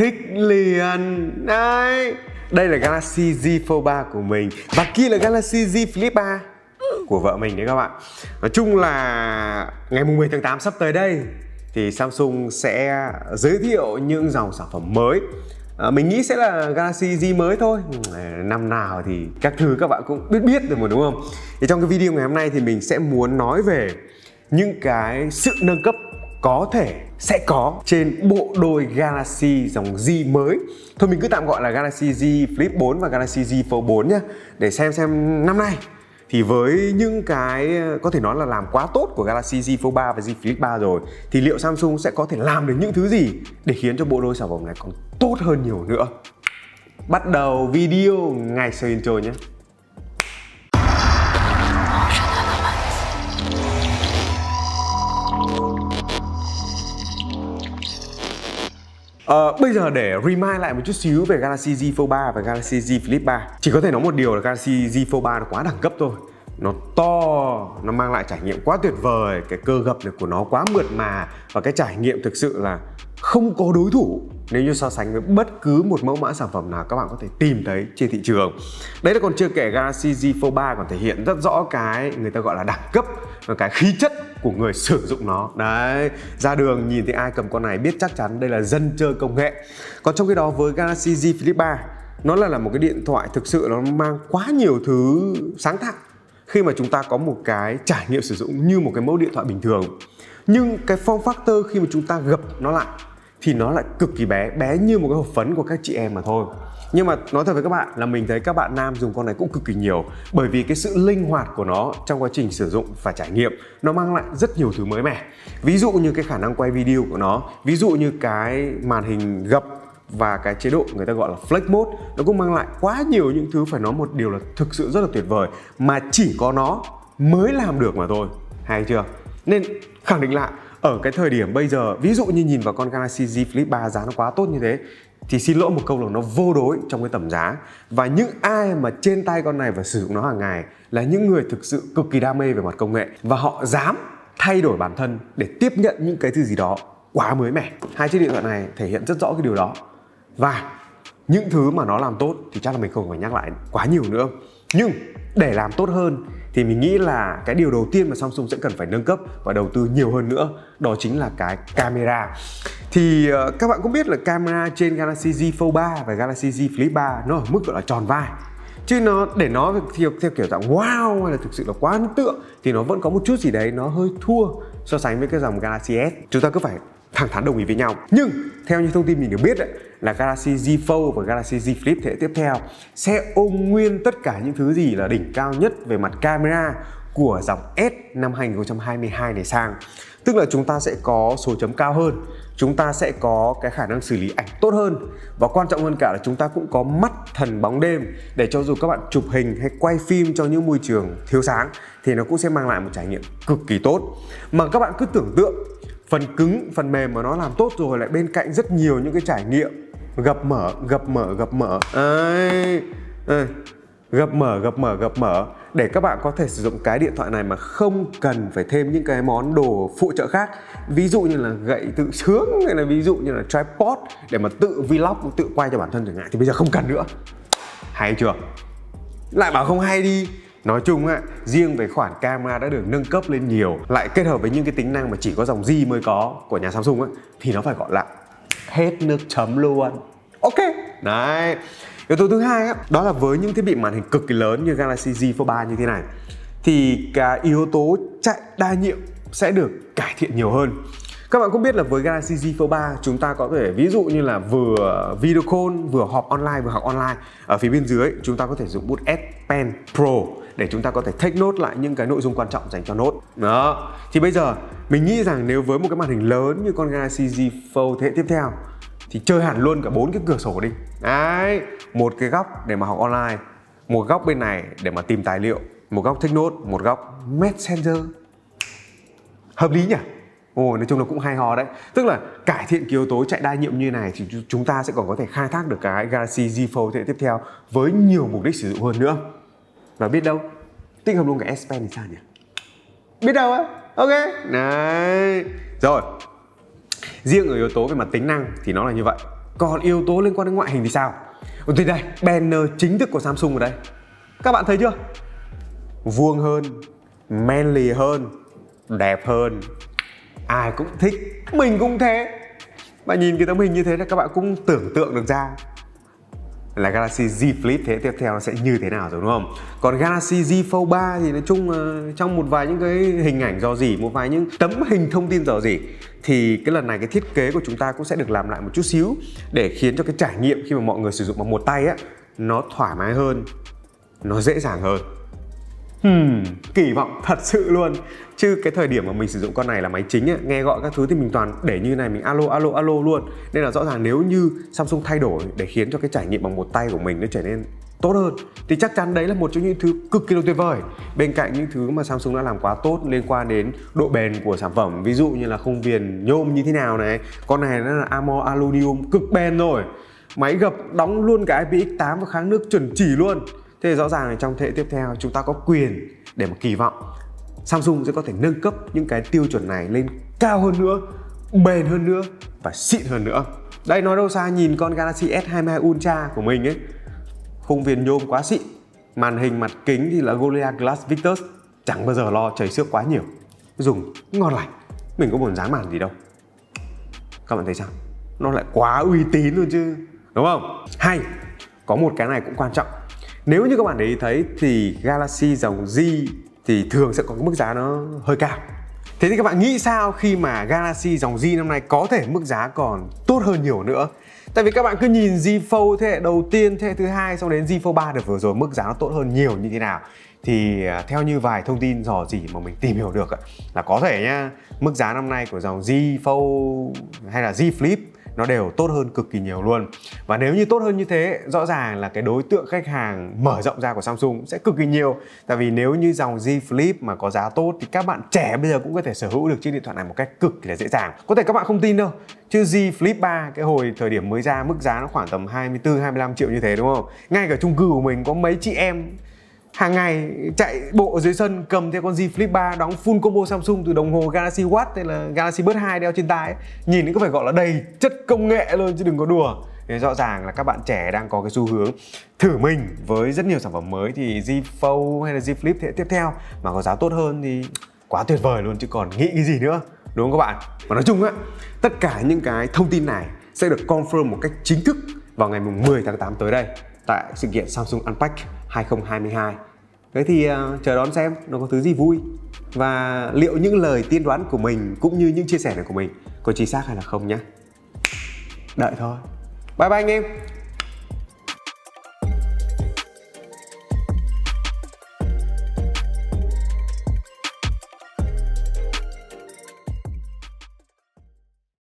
thích liền Đấy Đây là Galaxy Z Fold 3 của mình Và kia là Galaxy Z Flip 3 của vợ mình đấy các bạn Nói chung là ngày mùng 10 tháng 8 sắp tới đây thì Samsung sẽ giới thiệu những dòng sản phẩm mới à, mình nghĩ sẽ là Galaxy Z mới thôi ừ, năm nào thì các thứ các bạn cũng biết biết rồi mà đúng không thì trong cái video ngày hôm nay thì mình sẽ muốn nói về những cái sự nâng cấp có thể sẽ có trên bộ đôi Galaxy dòng Z mới Thôi mình cứ tạm gọi là Galaxy Z Flip 4 và Galaxy Z Fold 4 nhé Để xem xem năm nay thì với những cái có thể nói là làm quá tốt của Galaxy Z Fold 3 và Z Flip 3 rồi thì liệu Samsung sẽ có thể làm được những thứ gì để khiến cho bộ đôi sản phẩm này còn tốt hơn nhiều nữa. Bắt đầu video ngày sau intro nhé. Ờ, bây giờ để remind lại một chút xíu về Galaxy Z Fold 3 và Galaxy Z Flip 3 Chỉ có thể nói một điều là Galaxy Z Fold 3 nó quá đẳng cấp thôi nó to nó mang lại trải nghiệm quá tuyệt vời cái cơ gập này của nó quá mượt mà và cái trải nghiệm thực sự là không có đối thủ nếu như so sánh với bất cứ một mẫu mã sản phẩm nào các bạn có thể tìm thấy trên thị trường đấy là còn chưa kể Galaxy Z Fold 3 còn thể hiện rất rõ cái người ta gọi là đẳng cấp và cái khí chất của người sử dụng nó đấy ra đường nhìn thấy ai cầm con này biết chắc chắn đây là dân chơi công nghệ còn trong khi đó với Galaxy Z Flip 3 nó là, là một cái điện thoại thực sự nó mang quá nhiều thứ sáng tạo khi mà chúng ta có một cái trải nghiệm sử dụng như một cái mẫu điện thoại bình thường nhưng cái form factor khi mà chúng ta gập nó lại thì nó lại cực kỳ bé bé như một cái hộp phấn của các chị em mà thôi nhưng mà nói thật với các bạn là mình thấy các bạn nam dùng con này cũng cực kỳ nhiều bởi vì cái sự linh hoạt của nó trong quá trình sử dụng và trải nghiệm nó mang lại rất nhiều thứ mới mẻ ví dụ như cái khả năng quay video của nó ví dụ như cái màn hình gập và cái chế độ người ta gọi là flex mode nó cũng mang lại quá nhiều những thứ phải nói một điều là thực sự rất là tuyệt vời mà chỉ có nó mới làm được mà thôi hay chưa nên khẳng định lại ở cái thời điểm bây giờ ví dụ như nhìn vào con Galaxy Z Flip 3 giá nó quá tốt như thế thì xin lỗi một câu là nó vô đối trong cái tầm giá và những ai mà trên tay con này và sử dụng nó hàng ngày là những người thực sự cực kỳ đam mê về mặt công nghệ và họ dám thay đổi bản thân để tiếp nhận những cái thứ gì đó quá mới mẻ hai chiếc điện thoại này thể hiện rất rõ cái điều đó và những thứ mà nó làm tốt thì chắc là mình không phải nhắc lại quá nhiều nữa nhưng để làm tốt hơn thì mình nghĩ là cái điều đầu tiên mà Samsung sẽ cần phải nâng cấp và đầu tư nhiều hơn nữa đó chính là cái camera. Thì ờ, các bạn cũng biết là camera trên Galaxy Z Fold 3 và Galaxy Z Flip 3 nó ở mức gọi là tròn vai. Chứ nó để nó theo, theo kiểu dạng wow hay là thực sự là quá ấn tượng thì nó vẫn có một chút gì đấy nó hơi thua so sánh với cái dòng Galaxy S. Chúng ta cứ phải thẳng thắn đồng ý với nhau nhưng theo những thông tin mình được biết ấy, là Galaxy Z Fold và Galaxy Z Flip thế hệ tiếp theo sẽ ôm nguyên tất cả những thứ gì là đỉnh cao nhất về mặt camera của dòng S năm 2022 này sang Tức là chúng ta sẽ có số chấm cao hơn Chúng ta sẽ có cái khả năng xử lý ảnh tốt hơn Và quan trọng hơn cả là chúng ta cũng có mắt thần bóng đêm Để cho dù các bạn chụp hình hay quay phim cho những môi trường thiếu sáng Thì nó cũng sẽ mang lại một trải nghiệm cực kỳ tốt Mà các bạn cứ tưởng tượng phần cứng phần mềm mà nó làm tốt rồi lại bên cạnh rất nhiều những cái trải nghiệm gập mở gập mở gập mở ấy gập mở gập mở gập mở để các bạn có thể sử dụng cái điện thoại này mà không cần phải thêm những cái món đồ phụ trợ khác ví dụ như là gậy tự sướng hay là ví dụ như là tripod để mà tự vlog tự quay cho bản thân chẳng hạn thì bây giờ không cần nữa hay chưa lại bảo không hay đi Nói chung á, riêng về khoản camera đã được nâng cấp lên nhiều lại kết hợp với những cái tính năng mà chỉ có dòng Z mới có của nhà Samsung á thì nó phải gọi là hết nước chấm luôn. Ok. Đấy. Yếu tố thứ hai á, đó là với những thiết bị màn hình cực kỳ lớn như Galaxy Z Fold 3 như thế này thì cái yếu tố chạy đa nhiệm sẽ được cải thiện nhiều hơn. Các bạn cũng biết là với Galaxy Z Fold 3 chúng ta có thể ví dụ như là vừa video call, vừa họp online, vừa học online. Ở phía bên dưới chúng ta có thể dùng bút S Pen Pro để chúng ta có thể take nốt lại những cái nội dung quan trọng dành cho nốt đó thì bây giờ mình nghĩ rằng nếu với một cái màn hình lớn như con Galaxy Z Fold thế hệ tiếp theo thì chơi hẳn luôn cả bốn cái cửa sổ đi đấy một cái góc để mà học online một góc bên này để mà tìm tài liệu một góc take nốt một góc messenger hợp lý nhỉ Ồ, nói chung là cũng hay ho đấy Tức là cải thiện cái yếu tố chạy đa nhiệm như này Thì chúng ta sẽ còn có thể khai thác được cái Galaxy Z Fold thế hệ tiếp theo Với nhiều mục đích sử dụng hơn nữa và biết đâu tinh hợp luôn cả S Pen thì sao nhỉ biết đâu á ok đấy rồi riêng ở yếu tố về mặt tính năng thì nó là như vậy còn yếu tố liên quan đến ngoại hình thì sao ừ, đây đây banner chính thức của Samsung ở đây các bạn thấy chưa vuông hơn manly hơn đẹp hơn ai cũng thích mình cũng thế bạn nhìn cái tấm hình như thế là các bạn cũng tưởng tượng được ra là Galaxy Z Flip thế tiếp theo nó sẽ như thế nào rồi đúng không? Còn Galaxy Z Fold 3 thì nói chung uh, trong một vài những cái hình ảnh do gì, một vài những tấm hình thông tin do gì thì cái lần này cái thiết kế của chúng ta cũng sẽ được làm lại một chút xíu để khiến cho cái trải nghiệm khi mà mọi người sử dụng bằng một tay á nó thoải mái hơn, nó dễ dàng hơn Hmm, kỳ vọng thật sự luôn Chứ cái thời điểm mà mình sử dụng con này là máy chính ấy, Nghe gọi các thứ thì mình toàn để như này Mình alo alo alo luôn Nên là rõ ràng nếu như Samsung thay đổi Để khiến cho cái trải nghiệm bằng một tay của mình nó trở nên tốt hơn Thì chắc chắn đấy là một trong những thứ cực kỳ là tuyệt vời Bên cạnh những thứ mà Samsung đã làm quá tốt Liên quan đến độ bền của sản phẩm Ví dụ như là khung viền nhôm như thế nào này Con này nó là Amor Aluminium cực bền rồi Máy gập đóng luôn cả IPX8 và kháng nước chuẩn chỉ luôn thế rõ ràng là trong thế hệ tiếp theo chúng ta có quyền để mà kỳ vọng Samsung sẽ có thể nâng cấp những cái tiêu chuẩn này lên cao hơn nữa bền hơn nữa và xịn hơn nữa đây nói đâu xa nhìn con Galaxy S22 Ultra của mình ấy khung viền nhôm quá xịn màn hình mặt kính thì là Gorilla Glass Victus chẳng bao giờ lo chảy xước quá nhiều dùng ngon lành mình có buồn giá màn gì đâu các bạn thấy sao nó lại quá uy tín luôn chứ đúng không hay có một cái này cũng quan trọng nếu như các bạn để ý thấy thì Galaxy dòng Z thì thường sẽ có cái mức giá nó hơi cao Thế thì các bạn nghĩ sao khi mà Galaxy dòng Z năm nay có thể mức giá còn tốt hơn nhiều nữa Tại vì các bạn cứ nhìn Z Fold thế hệ đầu tiên, thế hệ thứ hai sau đến Z Fold 3 được vừa rồi mức giá nó tốt hơn nhiều như thế nào thì à, theo như vài thông tin dò dỉ mà mình tìm hiểu được là có thể nhá mức giá năm nay của dòng Z Fold hay là Z Flip nó đều tốt hơn cực kỳ nhiều luôn và nếu như tốt hơn như thế rõ ràng là cái đối tượng khách hàng mở rộng ra của Samsung sẽ cực kỳ nhiều tại vì nếu như dòng Z Flip mà có giá tốt thì các bạn trẻ bây giờ cũng có thể sở hữu được chiếc điện thoại này một cách cực kỳ là dễ dàng có thể các bạn không tin đâu chứ Z Flip 3 cái hồi thời điểm mới ra mức giá nó khoảng tầm 24 25 triệu như thế đúng không ngay cả chung cư của mình có mấy chị em hàng ngày chạy bộ dưới sân cầm theo con Z Flip 3 đóng full combo Samsung từ đồng hồ Galaxy Watch hay là Galaxy Buds 2 đeo trên tai ấy. nhìn nó có phải gọi là đầy chất công nghệ luôn chứ đừng có đùa thì rõ ràng là các bạn trẻ đang có cái xu hướng thử mình với rất nhiều sản phẩm mới thì Z Fold hay là Z Flip thế tiếp theo mà có giá tốt hơn thì quá tuyệt vời luôn chứ còn nghĩ cái gì nữa đúng không các bạn và nói chung á tất cả những cái thông tin này sẽ được confirm một cách chính thức vào ngày mùng 10 tháng 8 tới đây tại sự kiện Samsung Unpacked 2022 Thế thì ờ, chờ đón xem nó có thứ gì vui và liệu những lời tiên đoán của mình cũng như những chia sẻ này của mình có chính xác hay là không nhé. Đợi thôi. Bye bye anh em.